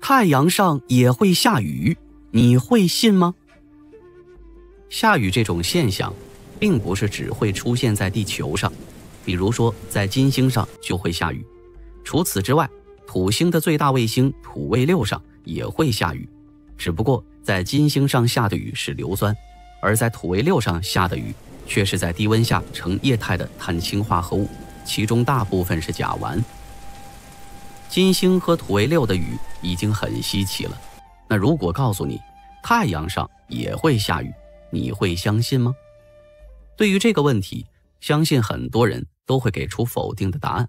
太阳上也会下雨，你会信吗？下雨这种现象，并不是只会出现在地球上，比如说在金星上就会下雨。除此之外，土星的最大卫星土卫六上也会下雨，只不过在金星上下的雨是硫酸，而在土卫六上下的雨却是在低温下呈液态的碳氢化合物，其中大部分是甲烷。金星和土卫六的雨已经很稀奇了，那如果告诉你太阳上也会下雨，你会相信吗？对于这个问题，相信很多人都会给出否定的答案。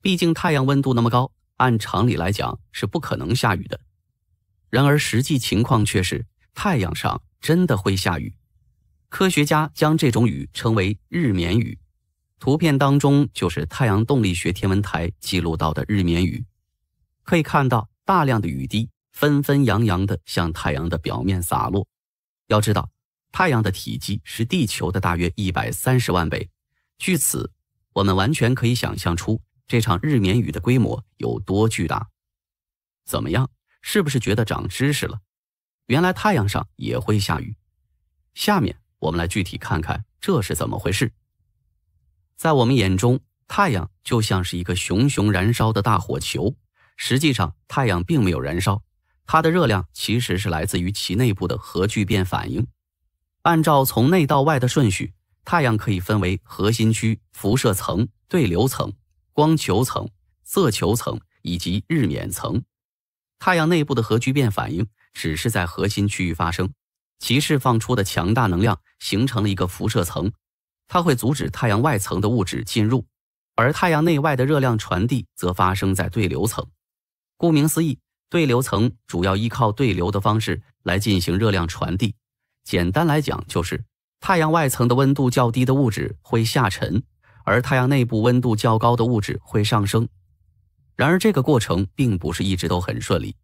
毕竟太阳温度那么高，按常理来讲是不可能下雨的。然而实际情况却是太阳上真的会下雨，科学家将这种雨称为日冕雨。图片当中就是太阳动力学天文台记录到的日冕雨，可以看到大量的雨滴纷纷扬扬地向太阳的表面洒落。要知道，太阳的体积是地球的大约一百三十万倍，据此，我们完全可以想象出这场日冕雨的规模有多巨大。怎么样，是不是觉得长知识了？原来太阳上也会下雨。下面我们来具体看看这是怎么回事。在我们眼中，太阳就像是一个熊熊燃烧的大火球。实际上，太阳并没有燃烧，它的热量其实是来自于其内部的核聚变反应。按照从内到外的顺序，太阳可以分为核心区、辐射层、对流层、光球层、色球层以及日冕层。太阳内部的核聚变反应只是在核心区域发生，其释放出的强大能量形成了一个辐射层。它会阻止太阳外层的物质进入，而太阳内外的热量传递则发生在对流层。顾名思义，对流层主要依靠对流的方式来进行热量传递。简单来讲，就是太阳外层的温度较低的物质会下沉，而太阳内部温度较高的物质会上升。然而，这个过程并不是一直都很顺利。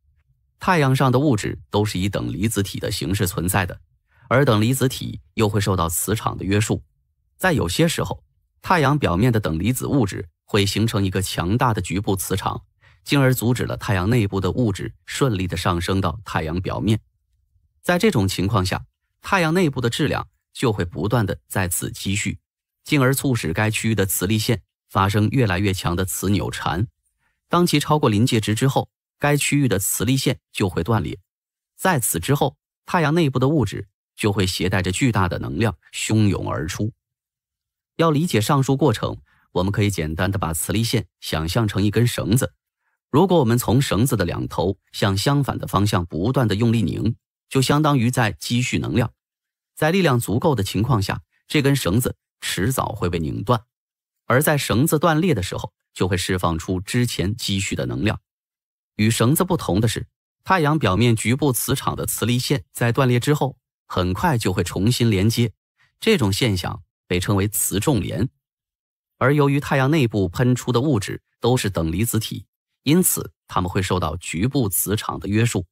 太阳上的物质都是以等离子体的形式存在的，而等离子体又会受到磁场的约束。在有些时候，太阳表面的等离子物质会形成一个强大的局部磁场，进而阻止了太阳内部的物质顺利的上升到太阳表面。在这种情况下，太阳内部的质量就会不断的在此积蓄，进而促使该区域的磁力线发生越来越强的磁扭缠。当其超过临界值之后，该区域的磁力线就会断裂。在此之后，太阳内部的物质就会携带着巨大的能量汹涌而出。要理解上述过程，我们可以简单的把磁力线想象成一根绳子。如果我们从绳子的两头向相反的方向不断的用力拧，就相当于在积蓄能量。在力量足够的情况下，这根绳子迟早会被拧断。而在绳子断裂的时候，就会释放出之前积蓄的能量。与绳子不同的是，太阳表面局部磁场的磁力线在断裂之后，很快就会重新连接。这种现象。被称为磁重联，而由于太阳内部喷出的物质都是等离子体，因此它们会受到局部磁场的约束。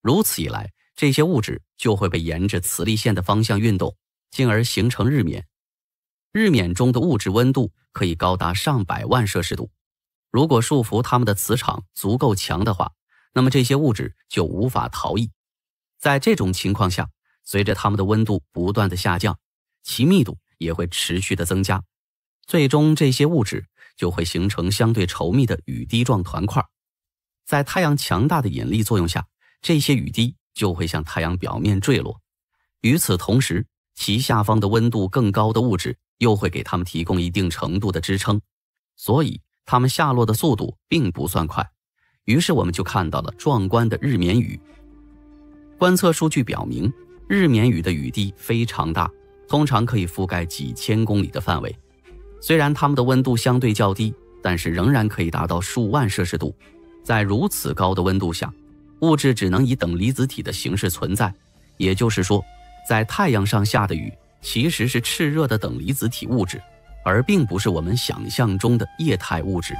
如此一来，这些物质就会被沿着磁力线的方向运动，进而形成日冕。日冕中的物质温度可以高达上百万摄氏度。如果束缚它们的磁场足够强的话，那么这些物质就无法逃逸。在这种情况下，随着它们的温度不断的下降，其密度。也会持续的增加，最终这些物质就会形成相对稠密的雨滴状团块，在太阳强大的引力作用下，这些雨滴就会向太阳表面坠落。与此同时，其下方的温度更高的物质又会给它们提供一定程度的支撑，所以它们下落的速度并不算快。于是我们就看到了壮观的日冕雨。观测数据表明，日冕雨的雨滴非常大。通常可以覆盖几千公里的范围，虽然它们的温度相对较低，但是仍然可以达到数万摄氏度。在如此高的温度下，物质只能以等离子体的形式存在。也就是说，在太阳上下的雨其实是炽热的等离子体物质，而并不是我们想象中的液态物质。